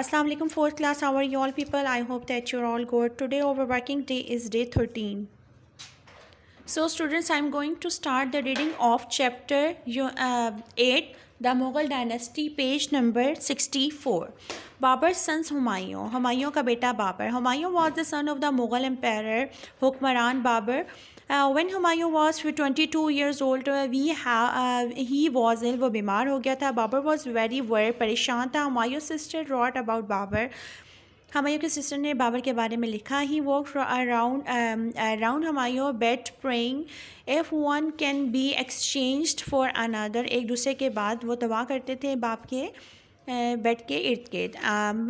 Assalamu alaikum 4th class how are you all people I hope that you're all good today overworking day is day 13 So students, I am going to start the reading of chapter uh, 8, the Mughal dynasty, page number 64. Babur's sons Humayun, Humayun ka beta Babur. Humayun was the son of the Mughal emperor Hukmaran Babur. Uh, when Humayun was 22 years old, we have uh, he was ill, वो बीमार हो गया था. Babur was very worried, परेशान था. Humayun's sister wrote about Babur. हमायों के sister ने बाबर के बारे में लिखा ही work around around Humayun bet praying if one can be exchanged for another एक दूसरे के बाद वो तबाह करते थे बाप के बेट के इर्द गिर्द um,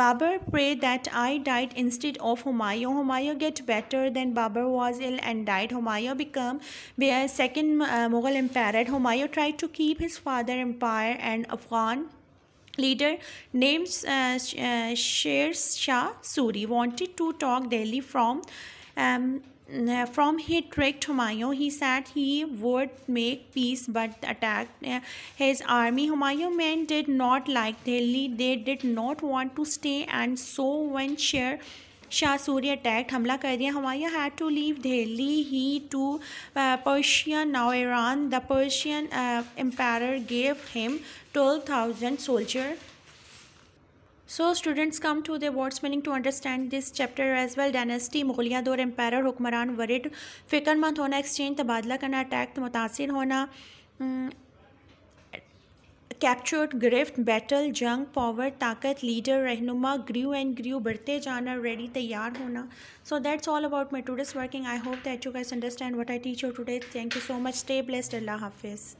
Babur prayed that I died instead of Humayun Humayun get better than Babur was ill and died Humayun become second Mughal empire at Humayun try to keep his father empire and Afghan leader named uh, uh, Sher Shah Suri wanted to talk Delhi from um, uh, from he tricked Humayun. He said he would make peace but attacked uh, his army. Humayun men did not like Delhi. They did not want to stay and so when Sher शासूरी attacked हमला कर दिया हमाया had to leave Delhi he to Persian now Iran the Persian empire gave him twelve thousand soldier so students come to they words meaning to understand this chapter as well dynasty मुगलिया दौर empire हुक्मरान worried फिक्रमंद होना exchange तबादला करना attack मुतासर होना hmm, captured grief battle जंग power ताकत leader रहनुमा ग्रीव एंड ग्रू बढ़ते जाना रेडी तैयार होना so that's all about my today's working I hope that you can understand what I teach your today thank you so much stay blessed अल्लाह हाफिज़